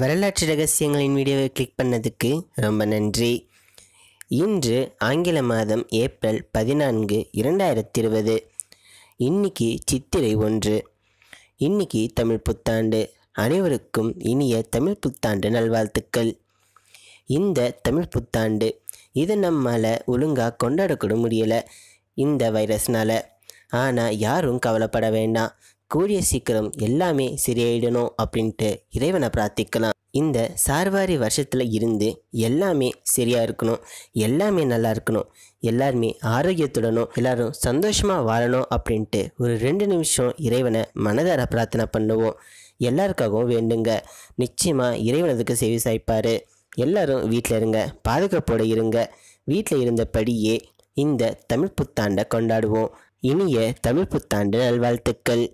வரலாற்று ரகசியங்களின் வீடியோவை கிளிக் பண்ணதுக்கு ரொம்ப நன்றி இன்று ஆங்கில மாதம் ஏப்ரல் பதினான்கு இரண்டாயிரத்தி இருபது இன்னைக்கு சித்திரை ஒன்று இன்னைக்கு தமிழ் புத்தாண்டு அனைவருக்கும் இனிய தமிழ் புத்தாண்டு நல்வாழ்த்துக்கள் இந்த தமிழ் புத்தாண்டு இதை நம்மால் ஒழுங்காக கொண்டாடக்கூட முடியலை இந்த வைரஸ்னால் ஆனால் யாரும் கவலைப்பட வேண்டாம் கூடிய சீக்கிரம் எல்லாமே சரியாயிடணும் அப்படின்ட்டு இறைவனை பிரார்த்திக்கலாம் இந்த சார்வாரி வருஷத்தில் இருந்து எல்லாமே சரியாக இருக்கணும் எல்லாமே நல்லா இருக்கணும் எல்லாருமே ஆரோக்கியத்துடனும் எல்லாரும் சந்தோஷமாக வாழணும் அப்படின்ட்டு ஒரு ரெண்டு நிமிஷம் இறைவனை மனதார பிரார்த்தனை பண்ணுவோம் எல்லாருக்காகவும் வேண்டுங்க நிச்சயமாக இறைவனதுக்கு செவி சாய்ப்பார் எல்லாரும் வீட்டில் இருங்க பாதுகாப்போடு இருங்க வீட்டில் இருந்தபடியே இந்த தமிழ் புத்தாண்டை கொண்டாடுவோம் இனிய தமிழ் புத்தாண்டு நல்வாழ்த்துக்கள்